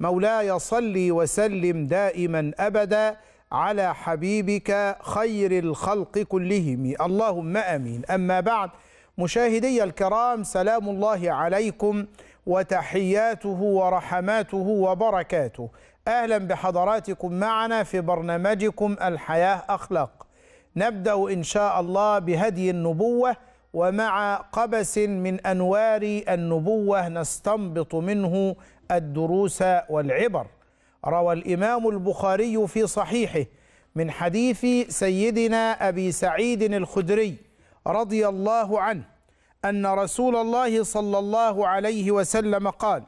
مولاي صلي وسلم دائما أبدا على حبيبك خير الخلق كلهم اللهم امين اما بعد مشاهدي الكرام سلام الله عليكم وتحياته ورحماته وبركاته اهلا بحضراتكم معنا في برنامجكم الحياه اخلاق نبدا ان شاء الله بهدي النبوه ومع قبس من انوار النبوه نستنبط منه الدروس والعبر روى الإمام البخاري في صحيحه من حديث سيدنا أبي سعيد الخدري رضي الله عنه أن رسول الله صلى الله عليه وسلم قال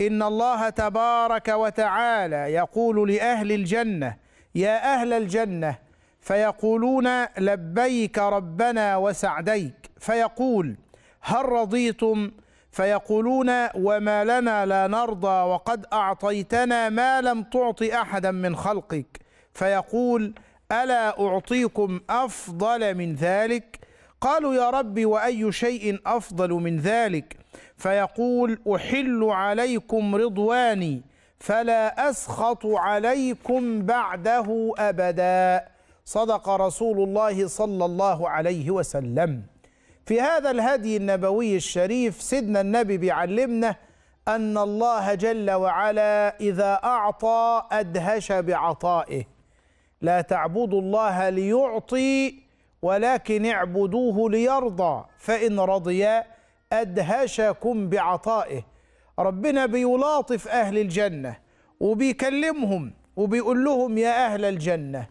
إن الله تبارك وتعالى يقول لأهل الجنة يا أهل الجنة فيقولون لبيك ربنا وسعديك فيقول هل رضيتم؟ فيقولون وما لنا لا نرضى وقد اعطيتنا ما لم تعط احدا من خلقك فيقول الا اعطيكم افضل من ذلك قالوا يا رب واي شيء افضل من ذلك فيقول احل عليكم رضواني فلا اسخط عليكم بعده ابدا صدق رسول الله صلى الله عليه وسلم في هذا الهدي النبوي الشريف سيدنا النبي بيعلمنا أن الله جل وعلا إذا أعطى أدهش بعطائه لا تعبدوا الله ليعطي ولكن اعبدوه ليرضى فإن رضي أدهشكم بعطائه ربنا بيلاطف أهل الجنة وبيكلمهم وبيقول لهم يا أهل الجنة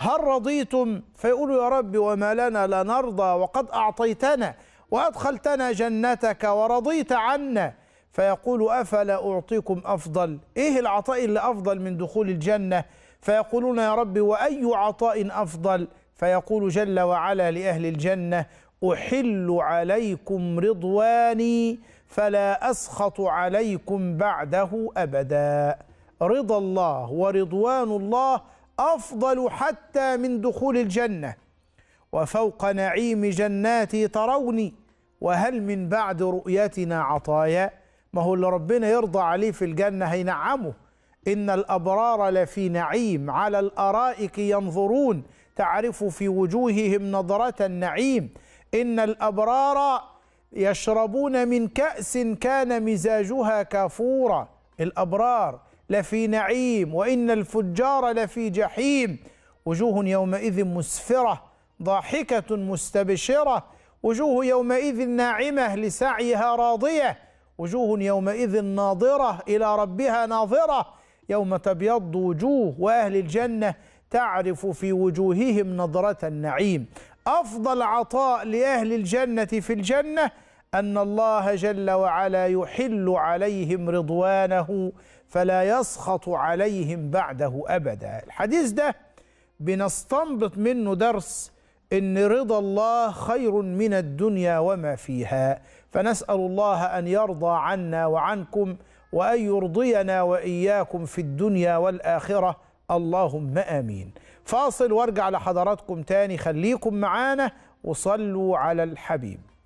هل رضيتم فيقولوا يا رب وما لنا لا نرضى وقد أعطيتنا وأدخلتنا جنتك ورضيت عنا فيقول أفلا أعطيكم أفضل إيه العطاء اللي أفضل من دخول الجنة فيقولون يا رب وأي عطاء أفضل فيقول جل وعلا لأهل الجنة أحل عليكم رضواني فلا أسخط عليكم بعده أبدا رضا الله ورضوان الله أفضل حتى من دخول الجنة وفوق نعيم جناتي تروني وهل من بعد رؤيتنا عطايا ما هو اللي ربنا يرضى عليه في الجنة هينعمه إن الأبرار لفي نعيم على الأرائك ينظرون تعرف في وجوههم نظرة النعيم إن الأبرار يشربون من كأس كان مزاجها كافورا الأبرار لفي نعيم وإن الفجار لفي جحيم وجوه يومئذ مسفرة ضاحكة مستبشرة وجوه يومئذ ناعمة لسعيها راضية وجوه يومئذ ناظرة إلى ربها ناظرة يوم تبيض وجوه وأهل الجنة تعرف في وجوههم نظرة النعيم أفضل عطاء لأهل الجنة في الجنة أن الله جل وعلا يحل عليهم رضوانه فلا يسخط عليهم بعده أبدا الحديث ده بنستنبط منه درس ان رضا الله خير من الدنيا وما فيها فنسال الله ان يرضى عنا وعنكم وان يرضينا واياكم في الدنيا والاخره اللهم امين فاصل وارجع لحضراتكم تاني خليكم معانا وصلوا على الحبيب